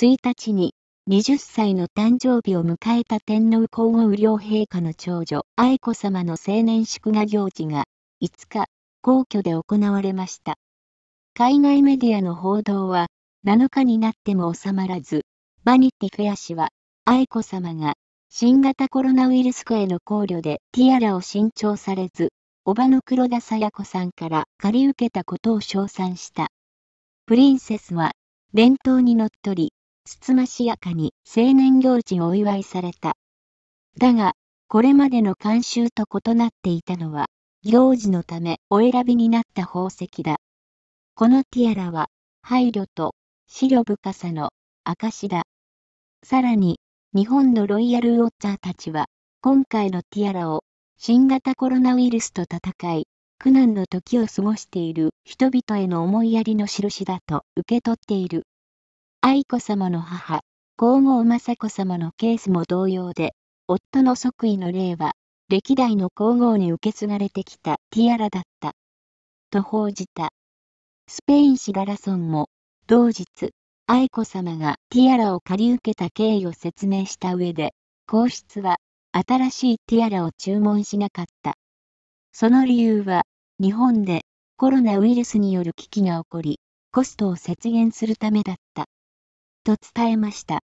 1日に、20歳の誕生日を迎えた天皇皇后両陛下の長女愛子さまの成年祝賀行事が5日、皇居で行われました。海外メディアの報道は7日になっても収まらず、バニティフェア氏は愛子さまが新型コロナウイルスへの考慮でティアラを新調されず、叔母の黒田清子さんから借り受けたことを称賛した。プリンセスは伝統にのっとり、つつましやかに青年行事をお祝いされた。だが、これまでの慣習と異なっていたのは、行事のためお選びになった宝石だ。このティアラは、配慮と思慮深さの証だ。さらに、日本のロイヤルウォッチャーたちは、今回のティアラを新型コロナウイルスと戦い、苦難の時を過ごしている人々への思いやりの印だと受け取っている。愛子さまの母、皇后雅子さまのケースも同様で、夫の即位の例は、歴代の皇后に受け継がれてきたティアラだった。と報じた。スペイン氏ガラソンも、同日、愛子さまがティアラを借り受けた経緯を説明した上で、皇室は、新しいティアラを注文しなかった。その理由は、日本でコロナウイルスによる危機が起こり、コストを節減するためだった。と伝えました